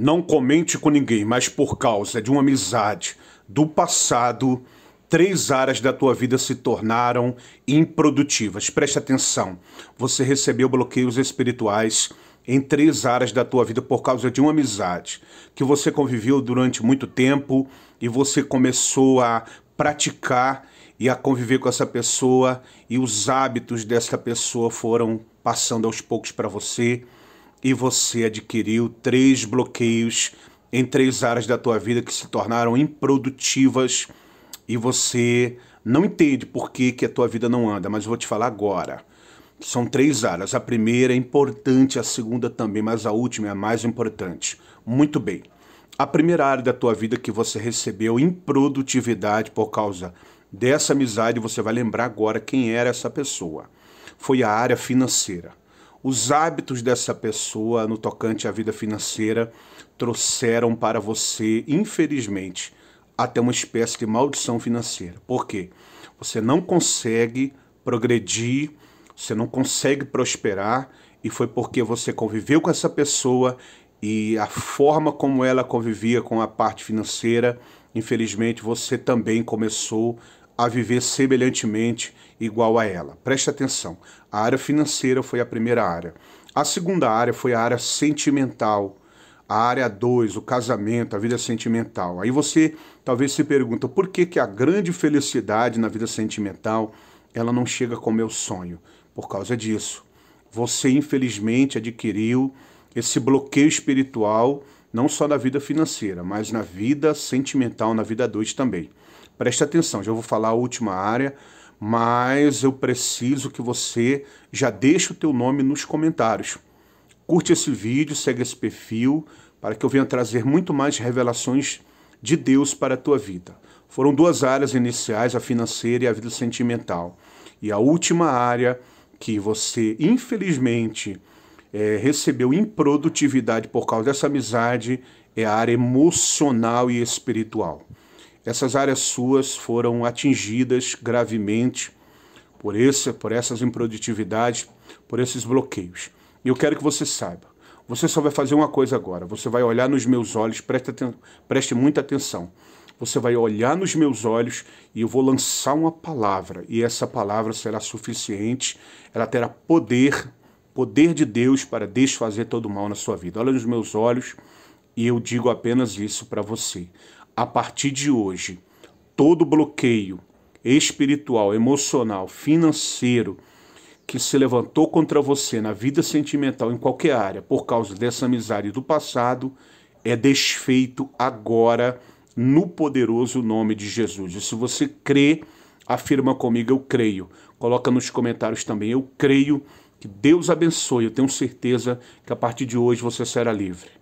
Não comente com ninguém, mas por causa de uma amizade do passado, três áreas da tua vida se tornaram improdutivas. Preste atenção. Você recebeu bloqueios espirituais em três áreas da tua vida por causa de uma amizade que você conviveu durante muito tempo e você começou a praticar e a conviver com essa pessoa e os hábitos dessa pessoa foram passando aos poucos para você e você adquiriu três bloqueios em três áreas da tua vida que se tornaram improdutivas e você não entende por que, que a tua vida não anda, mas eu vou te falar agora. São três áreas. A primeira é importante, a segunda também, mas a última é a mais importante. Muito bem. A primeira área da tua vida que você recebeu improdutividade por causa dessa amizade, você vai lembrar agora quem era essa pessoa. Foi a área financeira os hábitos dessa pessoa no tocante à vida financeira trouxeram para você, infelizmente, até uma espécie de maldição financeira. Por quê? Você não consegue progredir, você não consegue prosperar, e foi porque você conviveu com essa pessoa e a forma como ela convivia com a parte financeira, infelizmente você também começou a viver semelhantemente igual a ela. Preste atenção, a área financeira foi a primeira área. A segunda área foi a área sentimental, a área 2, o casamento, a vida sentimental. Aí você talvez se pergunta por que, que a grande felicidade na vida sentimental ela não chega com o meu sonho? Por causa disso. Você, infelizmente, adquiriu esse bloqueio espiritual, não só na vida financeira, mas na vida sentimental, na vida 2 também. Preste atenção, já vou falar a última área, mas eu preciso que você já deixe o teu nome nos comentários. Curte esse vídeo, segue esse perfil, para que eu venha trazer muito mais revelações de Deus para a tua vida. Foram duas áreas iniciais, a financeira e a vida sentimental. E a última área que você, infelizmente, é, recebeu improdutividade por causa dessa amizade é a área emocional e espiritual essas áreas suas foram atingidas gravemente por, esse, por essas improdutividades, por esses bloqueios. E eu quero que você saiba. Você só vai fazer uma coisa agora. Você vai olhar nos meus olhos, preste, preste muita atenção. Você vai olhar nos meus olhos e eu vou lançar uma palavra. E essa palavra será suficiente, ela terá poder, poder de Deus para desfazer todo o mal na sua vida. Olha nos meus olhos e eu digo apenas isso para você a partir de hoje, todo bloqueio espiritual, emocional, financeiro que se levantou contra você na vida sentimental, em qualquer área, por causa dessa amizade do passado, é desfeito agora no poderoso nome de Jesus. E se você crê, afirma comigo, eu creio. Coloca nos comentários também, eu creio. Que Deus abençoe. Eu tenho certeza que a partir de hoje você será livre.